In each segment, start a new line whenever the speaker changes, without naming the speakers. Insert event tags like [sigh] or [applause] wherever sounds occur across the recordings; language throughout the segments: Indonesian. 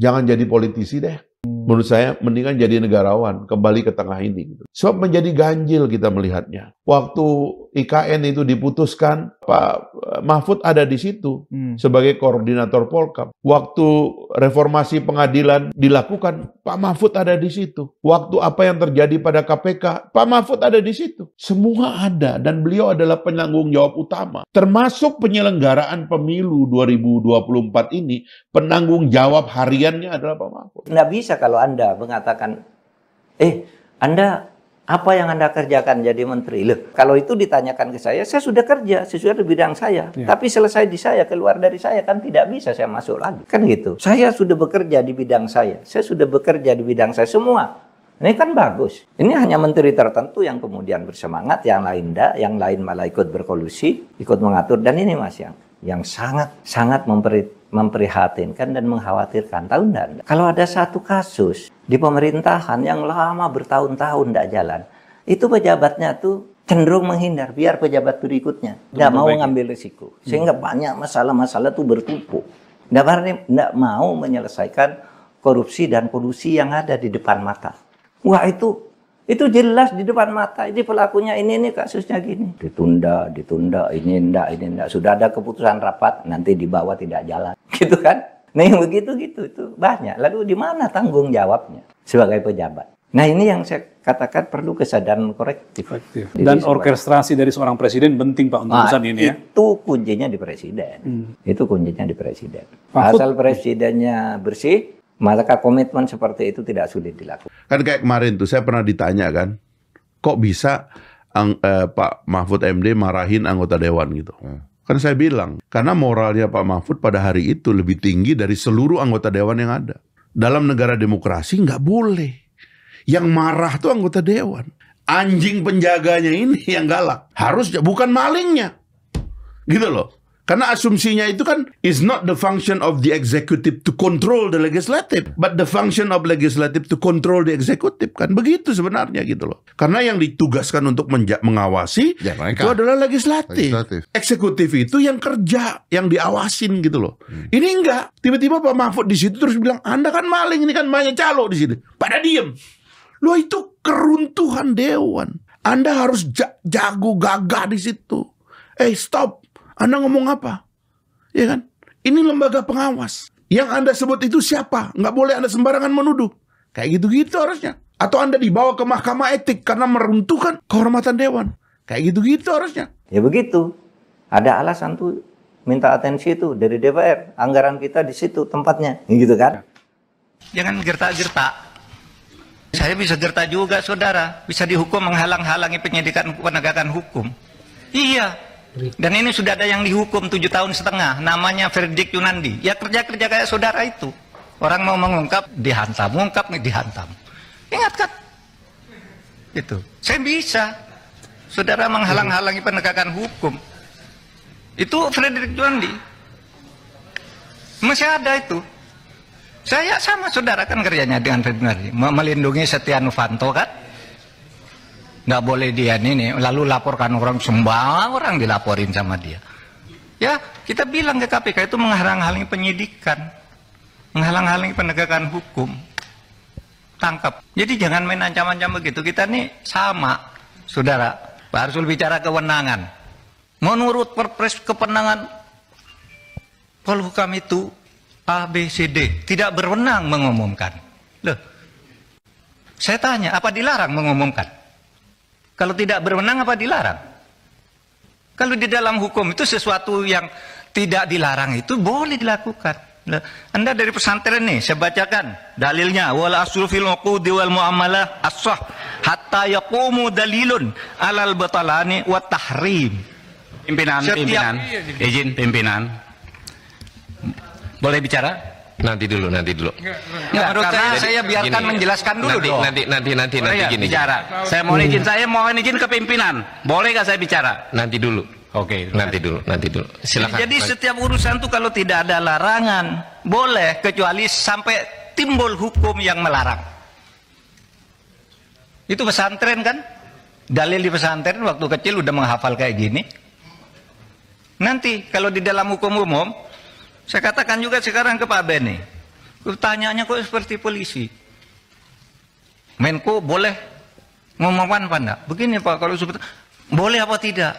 Jangan jadi politisi deh. Menurut saya, mendingan jadi negarawan, kembali ke tengah ini. Gitu. Sebab menjadi ganjil kita melihatnya. Waktu IKN itu diputuskan, Pak eh, Mahfud ada di situ hmm. sebagai koordinator Polkam. Waktu reformasi pengadilan dilakukan, Pak Mahfud ada di situ. Waktu apa yang terjadi pada KPK, Pak Mahfud ada di situ. Semua ada dan beliau adalah penanggung jawab utama. Termasuk penyelenggaraan pemilu 2024 ini, penanggung jawab hariannya adalah Pak Mahfud. Nggak bisa kalau
Anda mengatakan,
eh Anda
apa yang Anda kerjakan jadi menteri? Loh, kalau itu ditanyakan ke saya, saya sudah kerja sesuai di bidang saya. Ya. Tapi selesai di saya, keluar dari saya kan tidak bisa saya masuk lagi. Kan gitu. Saya sudah bekerja di bidang saya. Saya sudah bekerja di bidang saya semua. Ini kan bagus. Ini hanya menteri tertentu yang kemudian bersemangat, yang lain tidak, yang lain malah ikut berkolusi, ikut mengatur dan ini Mas yang yang sangat sangat memperi, memprihatinkan dan mengkhawatirkan tahu enggak? Kalau ada satu kasus di pemerintahan yang lama bertahun-tahun tidak jalan, itu pejabatnya tuh cenderung menghindar biar pejabat berikutnya tidak mau mengambil risiko hmm. sehingga hmm. banyak masalah-masalah tuh bertumpuk tidak mau menyelesaikan korupsi dan polusi yang ada di depan mata wah itu itu jelas di depan mata. Ini pelakunya ini ini kasusnya gini. Ditunda, ditunda, ini ndak, ini ndak. Sudah ada keputusan rapat, nanti dibawa tidak jalan. [laughs] Gitu kan? Nah yang begitu gitu itu banyak. Lalu di mana tanggung jawabnya sebagai pejabat? Nah ini yang saya katakan perlu kesadaran korektif. Dan
orkestrasi dari seorang presiden penting Pak untuk nah, urusan ini ya?
Itu kuncinya di presiden. Hmm. Itu kuncinya di presiden. Pak Asal presidennya bersih, maka komitmen seperti itu tidak sulit dilakukan.
Kan kayak kemarin tuh saya pernah ditanya kan, kok bisa ang, eh, Pak Mahfud MD marahin anggota dewan gitu? Hmm. Kan saya bilang, karena moralnya Pak Mahfud pada hari itu lebih tinggi dari seluruh anggota dewan yang ada. Dalam negara demokrasi nggak boleh. Yang marah tuh anggota dewan. Anjing penjaganya ini yang galak. Harusnya bukan malingnya. Gitu loh. Karena asumsinya itu kan is not the function of the executive to control the legislative, but the function of legislative to control the executive kan begitu sebenarnya gitu loh. Karena yang ditugaskan untuk mengawasi ya, itu adalah legislatif. legislatif. Eksekutif itu yang kerja, yang diawasin gitu loh. Hmm. Ini enggak. Tiba-tiba Pak Mahfud di situ terus bilang, "Anda kan maling, ini kan banyak calo di sini." Pada diem. Loh itu keruntuhan dewan. Anda harus jago gagah di situ. Eh, stop anda ngomong apa? Ya kan? Ini lembaga pengawas. Yang Anda sebut itu siapa? Nggak boleh Anda sembarangan menuduh. Kayak gitu-gitu harusnya. Atau Anda dibawa ke mahkamah etik karena meruntuhkan kehormatan dewan. Kayak gitu-gitu harusnya. Ya begitu. Ada
alasan tuh minta atensi itu dari DPR. Anggaran kita di situ tempatnya. Gitu kan? Jangan ya gerta-gerta. Saya bisa gerta juga saudara, bisa dihukum menghalang-halangi penyidikan penegakan hukum. Iya, dan ini sudah ada yang dihukum tujuh tahun setengah, namanya Verdik Yunandi. Ya kerja-kerja kayak saudara itu. Orang mau mengungkap, dihantam, mengungkap, dihantam. Ingatkan. Itu. Saya bisa. Saudara menghalang-halangi penegakan hukum. Itu Frederick Yunandi. Masih ada itu. Saya sama saudara kan kerjanya dengan Frederick Yunandi. Melindungi Setia Novanto kan nggak boleh dia ini lalu laporkan orang sembah orang dilaporin sama dia ya kita bilang ke KPK itu menghalang-halangi penyidikan menghalang-halangi penegakan hukum tangkap jadi jangan main ancaman ancaman begitu kita nih sama saudara harus bicara kewenangan menurut perpres Kepenangan polhukam itu A, B, C, D tidak berwenang mengumumkan loh saya tanya apa dilarang mengumumkan kalau tidak berwenang apa dilarang? Kalau di dalam hukum itu sesuatu yang tidak dilarang itu boleh dilakukan. Anda dari pesantren nih, saya bacakan dalilnya. Wala asrul fil uqudi wal muamalah as-sah hatta yaqumu dalilun alal batalani wa tahrim. Pimpinan, pimpinan, iya, iya, iya. izin pimpinan. Boleh bicara? Nanti dulu, nanti dulu. Enggak,
menurut karena saya, saya biarkan gini, menjelaskan dulu nanti, deh. Nanti, nanti, nanti, Boleh nanti gini. Bicara. Saya mau hmm. izin, saya
mau izin ke pimpinan. Boleh nggak saya bicara? Nanti dulu. Oke, nanti dulu, nanti dulu. Silakan. Jadi setiap urusan tuh kalau tidak ada larangan, boleh kecuali sampai timbul hukum yang melarang. Itu pesantren kan? Dalil di pesantren waktu kecil udah menghafal kayak gini. Nanti kalau di dalam hukum umum saya katakan juga sekarang ke Pak Benny. Pertanyaannya kok seperti polisi? Menko boleh ngomong apa enggak? Begini Pak, kalau substansi, boleh apa tidak?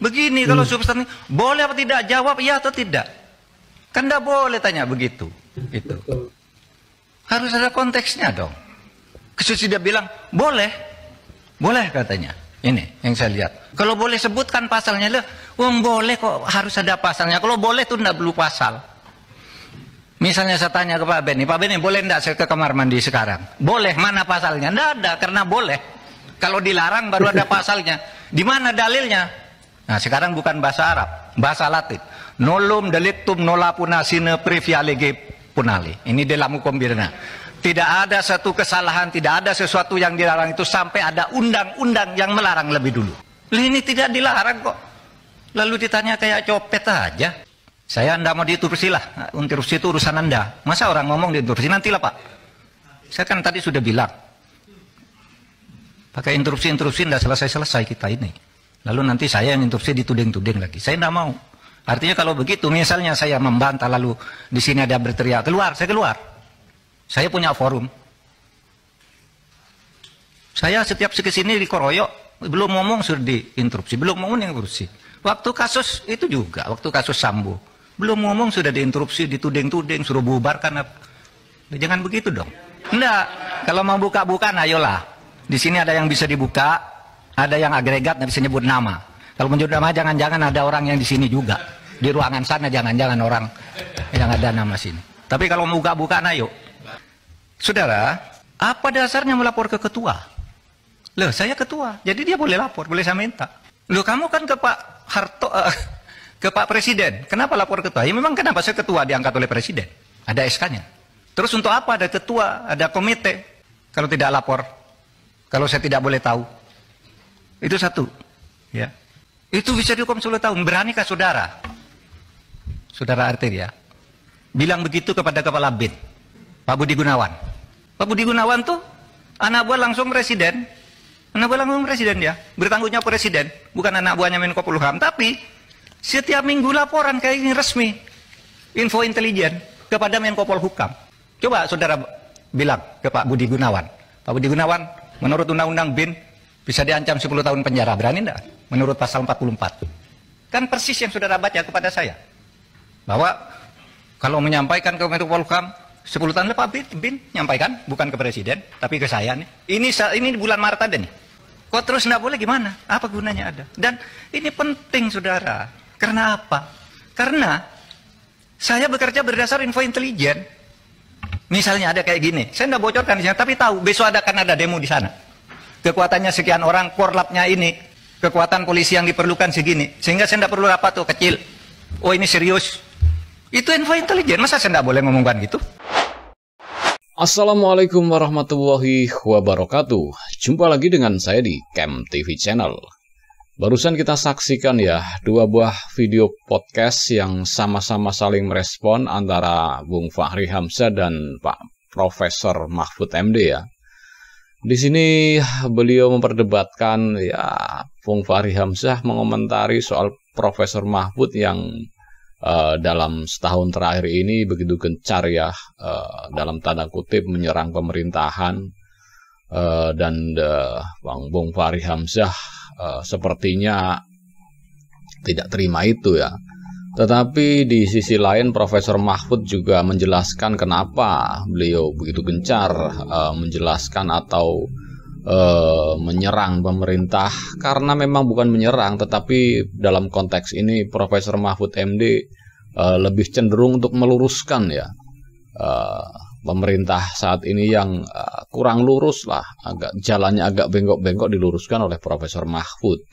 Begini kalau hmm. substansi, boleh apa tidak? Jawab ya atau tidak? Kan enggak boleh tanya begitu. Itu. Harus ada konteksnya dong. Khususnya bilang, boleh. Boleh katanya. Ini yang saya lihat. Kalau boleh sebutkan pasalnya loh, Wong um, boleh kok harus ada pasalnya. Kalau boleh tuh ndak perlu pasal. Misalnya saya tanya ke Pak Beni, Pak Beni boleh ndak saya ke kamar mandi sekarang? Boleh, mana pasalnya? Tidak ada, karena boleh. Kalau dilarang baru ada [laughs] pasalnya. Di mana dalilnya? Nah sekarang bukan bahasa Arab, bahasa Latin. Nolum delictum nola punasine privialege punali. Ini dalam hukum pidana. Tidak ada satu kesalahan, tidak ada sesuatu yang dilarang itu sampai ada undang-undang yang melarang lebih dulu. Ini tidak dilarang kok. Lalu ditanya kayak copet aja. Saya anda mau lah. Interupsi itu urusan anda. Masa orang ngomong nanti lah pak. Saya kan tadi sudah bilang. Pakai interupsi-interupsi tidak selesai-selesai kita ini. Lalu nanti saya yang interupsi dituding-tuding lagi. Saya tidak mau. Artinya kalau begitu, misalnya saya membantah lalu di sini ada berteriak, keluar, saya keluar. Saya punya forum. Saya setiap di dikoroyok, belum ngomong sudah diinterupsi, belum ngomong yang kursi. Waktu kasus itu juga, waktu kasus Sambo. Belum ngomong sudah diinterupsi, dituding-tuding, suruh bubarkan. karena nah, Jangan begitu dong. Enggak, kalau mau buka-bukaan nah, ayolah. Di sini ada yang bisa dibuka, ada yang agregat, nggak bisa nyebut nama. Kalau menyebut nama jangan-jangan ada orang yang di sini juga. Di ruangan sana jangan-jangan orang yang ada nama sini. Tapi kalau mau buka-bukaan nah, ayo. Saudara, apa dasarnya melapor ke ketua? Loh, saya ketua. Jadi dia boleh lapor, boleh saya minta. Loh, kamu kan ke Pak Harto, uh, ke Pak Presiden. Kenapa lapor ketua? Ya memang kenapa saya ketua diangkat oleh Presiden. Ada SK-nya. Terus untuk apa ada ketua, ada komite? Kalau tidak lapor, kalau saya tidak boleh tahu. Itu satu. Ya. Itu bisa dihukum 10 tahun. Beranikah saudara? Saudara Artir ya. Bilang begitu kepada kepala BIN, Pak Budi Gunawan. Pak Budi Gunawan tuh anak buah langsung presiden. Anak buah langsung presiden ya. Bertanggung jawab presiden. Bukan anak buahnya Menko Polhukam. Tapi setiap minggu laporan kayak ini resmi. Info intelijen kepada Menko Polhukam. Coba saudara bilang ke Pak Budi Gunawan. Pak Budi Gunawan, menurut Undang-Undang BIN bisa diancam 10 tahun penjara. Berani enggak? Menurut pasal 44. Kan persis yang saudara baca kepada saya. Bahwa kalau menyampaikan ke Menko Polhukam, 10 tahun lepas Bin, Bin nyampaikan bukan ke presiden tapi ke saya nih. Ini ini bulan Maret ada nih. Kok terus nggak boleh gimana? Apa gunanya ada? Dan ini penting saudara. Karena apa? Karena saya bekerja berdasar info intelijen. Misalnya ada kayak gini, saya nggak bocorkan di sana, tapi tahu besok ada kan ada demo di sana. Kekuatannya sekian orang, korlapnya ini, kekuatan polisi yang diperlukan segini, sehingga saya nggak perlu rapat tuh oh, kecil. Oh ini serius. Itu info intelijen, masa saya nggak boleh ngomongkan gitu?
Assalamualaikum warahmatullahi wabarakatuh. Jumpa lagi dengan saya di Camp TV Channel. Barusan kita saksikan ya dua buah video podcast yang sama-sama saling merespon antara Bung Fahri Hamzah dan Pak Profesor Mahfud MD ya. Di sini beliau memperdebatkan ya Bung Fahri Hamzah mengomentari soal Profesor Mahfud yang Eh, dalam setahun terakhir ini begitu gencar ya uh, dalam tanda kutip menyerang pemerintahan uh, dan uh, Bang Bung Fahri Hamzah uh, sepertinya tidak terima itu ya. Tetapi di sisi lain Profesor Mahfud juga menjelaskan kenapa beliau begitu gencar uh, menjelaskan atau Eh, menyerang pemerintah karena memang bukan menyerang tetapi dalam konteks ini Profesor Mahfud MD uh, eh, lebih cenderung untuk meluruskan ya uh, pemerintah saat ini yang uh, kurang lurus lah agak jalannya agak bengkok-bengkok diluruskan oleh Profesor Mahfud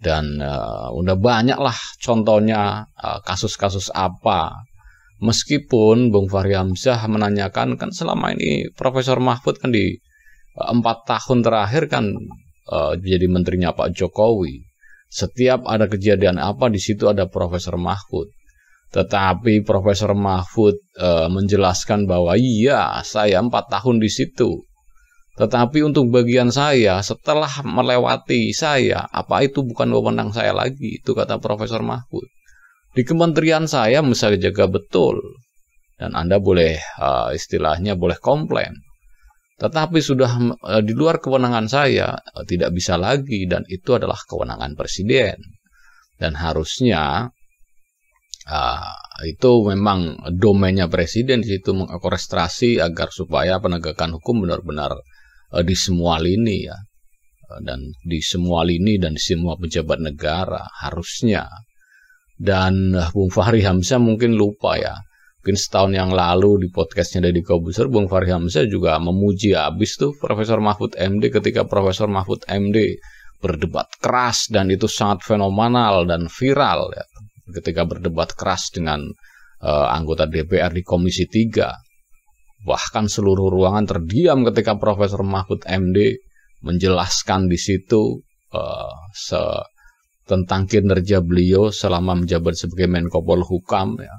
dan uh, udah banyak lah contohnya kasus-kasus uh, apa meskipun Bung Fahri Hamzah menanyakan kan selama ini Profesor Mahfud kan di empat tahun terakhir kan uh, jadi menterinya Pak Jokowi. Setiap ada kejadian apa di situ ada Profesor Mahfud. Tetapi Profesor Mahfud e, menjelaskan bahwa iya saya empat tahun di situ. Tetapi untuk bagian saya setelah melewati saya apa itu bukan wewenang saya lagi itu kata Profesor Mahfud. Di kementerian saya misalnya jaga betul dan Anda boleh e, istilahnya boleh komplain. Tetapi sudah eh, di luar kewenangan saya, eh, tidak bisa lagi dan itu adalah kewenangan presiden. Dan harusnya uh, itu memang domainnya presiden di situ mengorkestrasi agar supaya penegakan hukum benar-benar uh, di semua lini ya. dan di semua lini dan di semua pejabat negara harusnya. Dan Bung Fahri Hamzah mungkin lupa ya mungkin setahun yang lalu di podcastnya Deddy Kobuser, Bung Fahri Hamzah juga memuji habis tuh Profesor Mahfud MD ketika Profesor Mahfud MD berdebat keras dan itu sangat fenomenal dan viral ya, ketika berdebat keras dengan uh, anggota DPR di Komisi 3. Bahkan seluruh ruangan terdiam ketika Profesor Mahfud MD menjelaskan di situ uh, se tentang kinerja beliau selama menjabat sebagai Menko Polhukam ya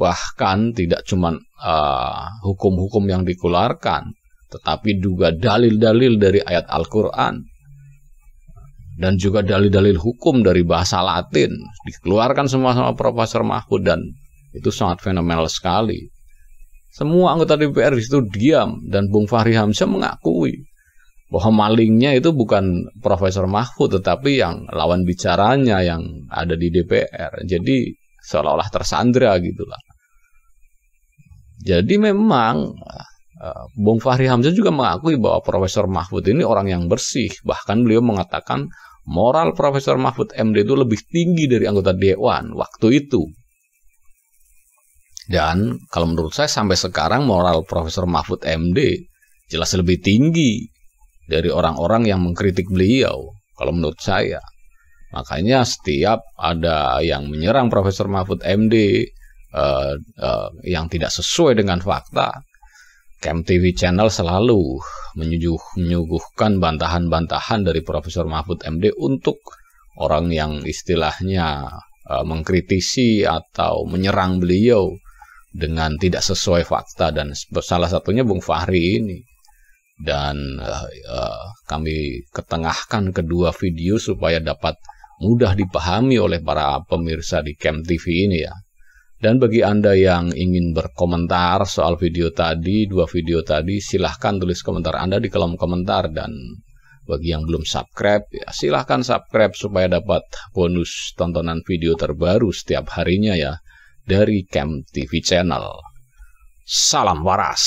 bahkan tidak cuma hukum eh, hukum-hukum yang dikeluarkan, tetapi juga dalil-dalil dari ayat Al-Quran dan juga dalil-dalil hukum dari bahasa Latin dikeluarkan semua sama Profesor Mahfud dan itu sangat fenomenal sekali. Semua anggota DPR itu diam dan Bung Fahri Hamzah mengakui bahwa malingnya itu bukan Profesor Mahfud tetapi yang lawan bicaranya yang ada di DPR. Jadi seolah-olah tersandra gitulah. Jadi memang eh, Bung Fahri Hamzah juga mengakui bahwa Profesor Mahfud ini orang yang bersih. Bahkan beliau mengatakan moral Profesor Mahfud MD itu lebih tinggi dari anggota Dewan waktu itu. Dan kalau menurut saya sampai sekarang moral Profesor Mahfud MD jelas lebih tinggi dari orang-orang yang mengkritik beliau kalau menurut saya. Makanya setiap ada yang menyerang Profesor Mahfud MD uh, uh, yang tidak sesuai dengan fakta, Kem TV Channel selalu menyuguh, menyuguhkan bantahan-bantahan dari Profesor Mahfud MD untuk orang yang istilahnya uh, mengkritisi atau menyerang beliau dengan tidak sesuai fakta dan salah satunya Bung Fahri ini dan uh, kami ketengahkan kedua video supaya dapat mudah dipahami oleh para pemirsa di Cam TV ini ya. Dan bagi Anda yang ingin berkomentar soal video tadi, dua video tadi, silahkan tulis komentar Anda di kolom komentar. Dan bagi yang belum subscribe, ya silahkan subscribe supaya dapat bonus tontonan video terbaru setiap harinya ya dari Camp TV Channel. Salam waras!